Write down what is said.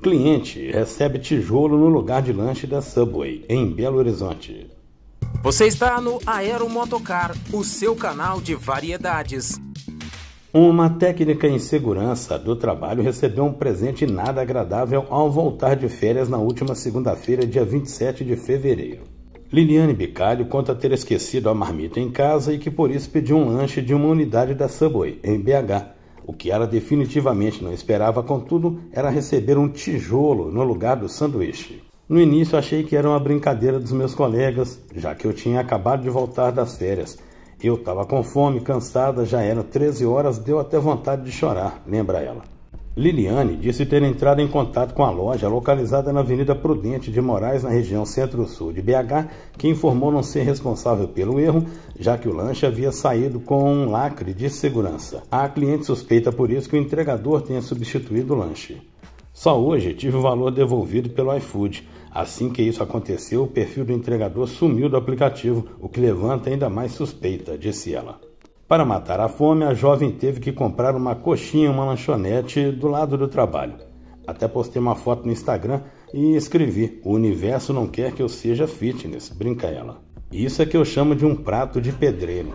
Cliente recebe tijolo no lugar de lanche da Subway, em Belo Horizonte. Você está no Aero Motocar, o seu canal de variedades. Uma técnica em segurança do trabalho recebeu um presente nada agradável ao voltar de férias na última segunda-feira, dia 27 de fevereiro. Liliane Bicalho conta ter esquecido a marmita em casa e que por isso pediu um lanche de uma unidade da Subway, em BH, o que ela definitivamente não esperava, contudo, era receber um tijolo no lugar do sanduíche. No início achei que era uma brincadeira dos meus colegas, já que eu tinha acabado de voltar das férias. Eu estava com fome, cansada, já eram 13 horas, deu até vontade de chorar, lembra ela. Liliane disse ter entrado em contato com a loja localizada na Avenida Prudente de Moraes, na região centro-sul de BH, que informou não ser responsável pelo erro, já que o lanche havia saído com um lacre de segurança. A cliente suspeita por isso que o entregador tenha substituído o lanche. Só hoje tive o valor devolvido pelo iFood. Assim que isso aconteceu, o perfil do entregador sumiu do aplicativo, o que levanta ainda mais suspeita, disse ela. Para matar a fome, a jovem teve que comprar uma coxinha, uma lanchonete do lado do trabalho. Até postei uma foto no Instagram e escrevi: O universo não quer que eu seja fitness, brinca ela. Isso é que eu chamo de um prato de pedreiro.